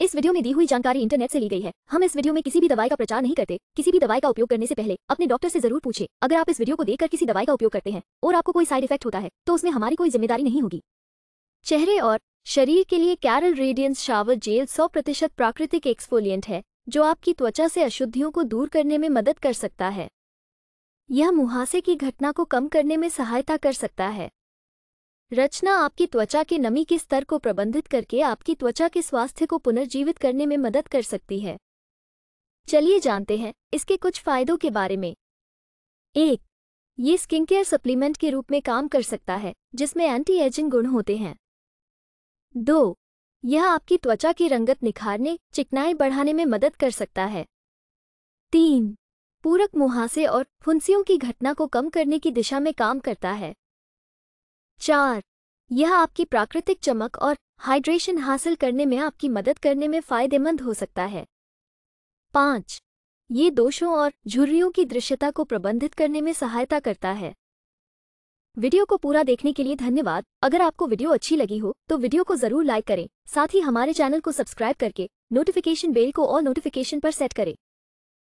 इस वीडियो में दी हुई जानकारी इंटरनेट से ली गई है हम इस वीडियो में किसी भी दवाई का प्रचार नहीं करते किसी भी दवाई का उपयोग करने से पहले अपने डॉक्टर से जरूर पूछे अगर आप इस वीडियो को देखकर किसी दवाई का उपयोग करते हैं और आपको कोई साइड इफेक्ट होता है तो उसमें हमारी कोई जिम्मेदारी नहीं होगी चेहरे और शरीर के लिए कैरल रेडियंस शावर जेल सौ प्रतिशत प्राकृतिक एक्सफोलियंट है जो आपकी त्वचा से अशुद्धियों को दूर करने में मदद कर सकता है यह मुहासे की घटना को कम करने में सहायता कर सकता है रचना आपकी त्वचा के नमी के स्तर को प्रबंधित करके आपकी त्वचा के स्वास्थ्य को पुनर्जीवित करने में मदद कर सकती है चलिए जानते हैं इसके कुछ फायदों के बारे में एक ये स्किन केयर सप्लीमेंट के रूप में काम कर सकता है जिसमें एंटी एजिंग गुण होते हैं दो यह आपकी त्वचा की रंगत निखारने चिकनाई बढ़ाने में मदद कर सकता है तीन पूरक मुहासे और फुंसियों की घटना को कम करने की दिशा में काम करता है चार यह आपकी प्राकृतिक चमक और हाइड्रेशन हासिल करने में आपकी मदद करने में फायदेमंद हो सकता है पाँच ये दोषों और झुर्रियों की दृश्यता को प्रबंधित करने में सहायता करता है वीडियो को पूरा देखने के लिए धन्यवाद अगर आपको वीडियो अच्छी लगी हो तो वीडियो को जरूर लाइक करें साथ ही हमारे चैनल को सब्सक्राइब करके नोटिफिकेशन बेल को और नोटिफिकेशन पर सेट करें